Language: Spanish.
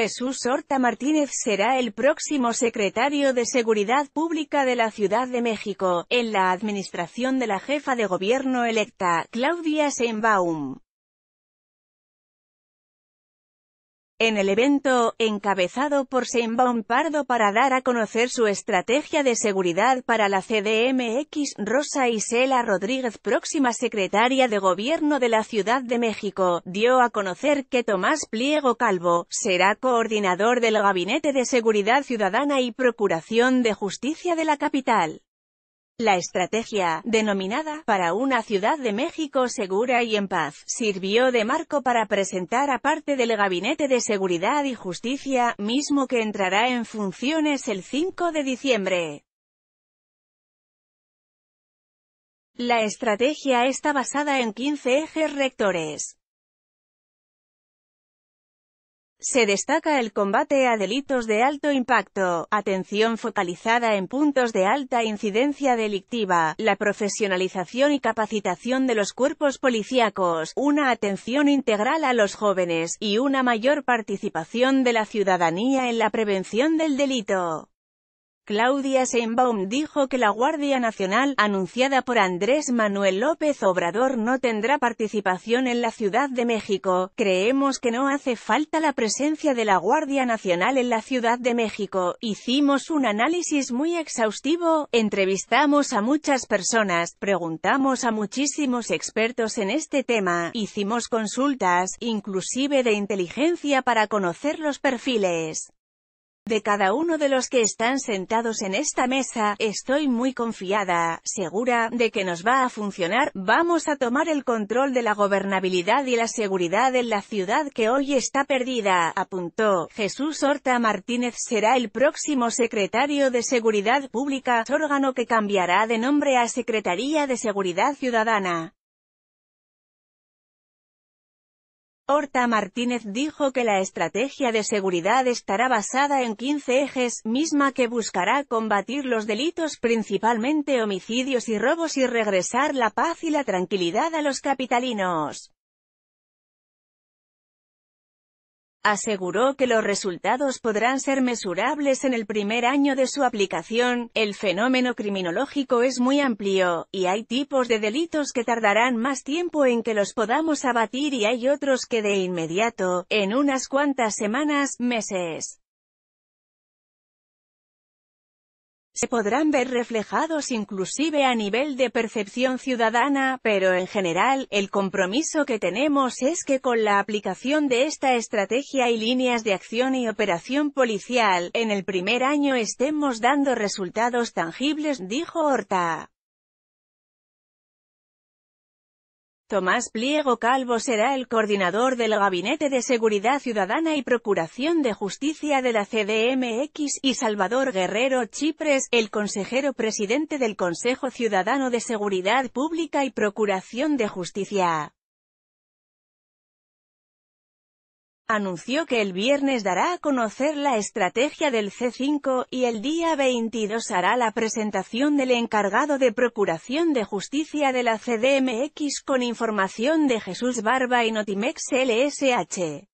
Jesús Horta Martínez será el próximo secretario de Seguridad Pública de la Ciudad de México, en la administración de la jefa de gobierno electa, Claudia Sheinbaum. en el evento, encabezado por Seinbaum Pardo para dar a conocer su estrategia de seguridad para la CDMX, Rosa Isela Rodríguez, próxima secretaria de Gobierno de la Ciudad de México, dio a conocer que Tomás Pliego Calvo, será coordinador del Gabinete de Seguridad Ciudadana y Procuración de Justicia de la capital. La estrategia, denominada «Para una ciudad de México segura y en paz», sirvió de marco para presentar a parte del Gabinete de Seguridad y Justicia, mismo que entrará en funciones el 5 de diciembre. La estrategia está basada en 15 ejes rectores. Se destaca el combate a delitos de alto impacto, atención focalizada en puntos de alta incidencia delictiva, la profesionalización y capacitación de los cuerpos policíacos, una atención integral a los jóvenes, y una mayor participación de la ciudadanía en la prevención del delito. Claudia Seinbaum dijo que la Guardia Nacional, anunciada por Andrés Manuel López Obrador no tendrá participación en la Ciudad de México. Creemos que no hace falta la presencia de la Guardia Nacional en la Ciudad de México. Hicimos un análisis muy exhaustivo, entrevistamos a muchas personas, preguntamos a muchísimos expertos en este tema, hicimos consultas, inclusive de inteligencia para conocer los perfiles de cada uno de los que están sentados en esta mesa, estoy muy confiada, segura, de que nos va a funcionar, vamos a tomar el control de la gobernabilidad y la seguridad en la ciudad que hoy está perdida, apuntó. Jesús Horta Martínez será el próximo secretario de Seguridad Pública, órgano que cambiará de nombre a Secretaría de Seguridad Ciudadana. Horta Martínez dijo que la estrategia de seguridad estará basada en 15 ejes, misma que buscará combatir los delitos principalmente homicidios y robos y regresar la paz y la tranquilidad a los capitalinos. Aseguró que los resultados podrán ser mesurables en el primer año de su aplicación, el fenómeno criminológico es muy amplio, y hay tipos de delitos que tardarán más tiempo en que los podamos abatir y hay otros que de inmediato, en unas cuantas semanas, meses. se podrán ver reflejados inclusive a nivel de percepción ciudadana, pero en general, el compromiso que tenemos es que con la aplicación de esta estrategia y líneas de acción y operación policial, en el primer año estemos dando resultados tangibles, dijo Horta. Tomás Pliego Calvo será el coordinador del Gabinete de Seguridad Ciudadana y Procuración de Justicia de la CDMX, y Salvador Guerrero Chipres, el consejero presidente del Consejo Ciudadano de Seguridad Pública y Procuración de Justicia. anunció que el viernes dará a conocer la estrategia del C5, y el día 22 hará la presentación del encargado de Procuración de Justicia de la CDMX con información de Jesús Barba y Notimex LSH.